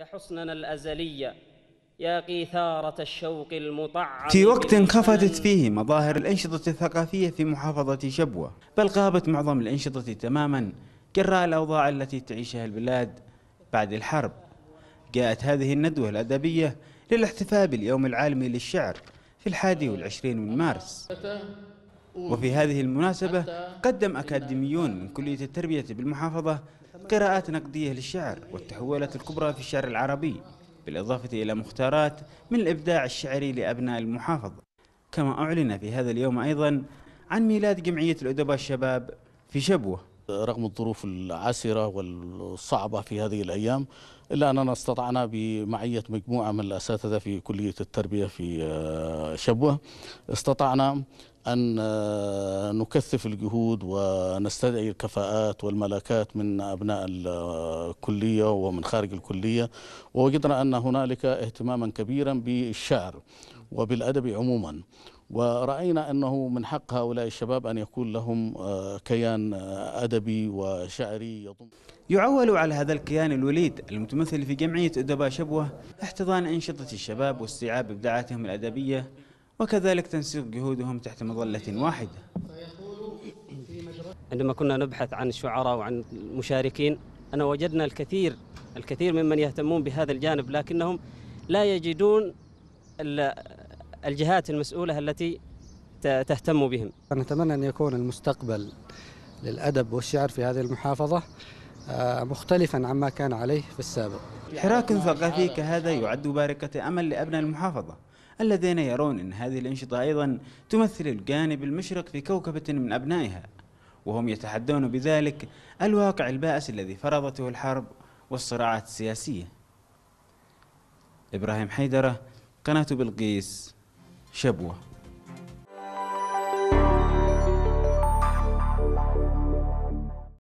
يا حصننا الأزلي يا قيثارة الشوق المطعم في وقت انخفضت فيه مظاهر الأنشطة الثقافية في محافظة شبوة بل غابت معظم الأنشطة تماما جراء الأوضاع التي تعيشها البلاد بعد الحرب جاءت هذه الندوة الأدبية للاحتفاء باليوم العالمي للشعر في الحادي والعشرين من مارس وفي هذه المناسبة قدم أكاديميون من كلية التربية بالمحافظة قراءات نقدية للشعر والتحولات الكبرى في الشعر العربي بالإضافة إلى مختارات من الإبداع الشعري لأبناء المحافظة كما أعلن في هذا اليوم أيضا عن ميلاد جمعية الأدباء الشباب في شبوة رغم الظروف العسرة والصعبة في هذه الأيام إلا أننا استطعنا بمعية مجموعة من الأساتذة في كلية التربية في آه، شبوة استطعنا أن آه، نكثف الجهود ونستدعي الكفاءات والملكات من أبناء الكلية ومن خارج الكلية ووجدنا أن هنالك اهتماما كبيرا بالشعر وبالأدب عموما ورأينا أنه من حق هؤلاء الشباب أن يكون لهم آه، كيان آه، أدبي وشعري يضم يعول على هذا الكيان الوليد المتمثل في جمعية أدباء شبوة احتضان أنشطة الشباب واستيعاب إبداعاتهم الأدبية وكذلك تنسيق جهودهم تحت مظلة واحدة عندما كنا نبحث عن الشعراء وعن المشاركين أنا وجدنا الكثير الكثير ممن يهتمون بهذا الجانب لكنهم لا يجدون الجهات المسؤولة التي تهتم بهم نتمنى أن يكون المستقبل للأدب والشعر في هذه المحافظة آه، مختلفا عما كان عليه في السابق حراك ثقافي كهذا يعد بارقة أمل لأبناء المحافظة الذين يرون أن هذه الأنشطة أيضا تمثل الجانب المشرق في كوكبة من أبنائها وهم يتحدون بذلك الواقع البائس الذي فرضته الحرب والصراعات السياسية إبراهيم حيدرة قناة بلقيس شبوه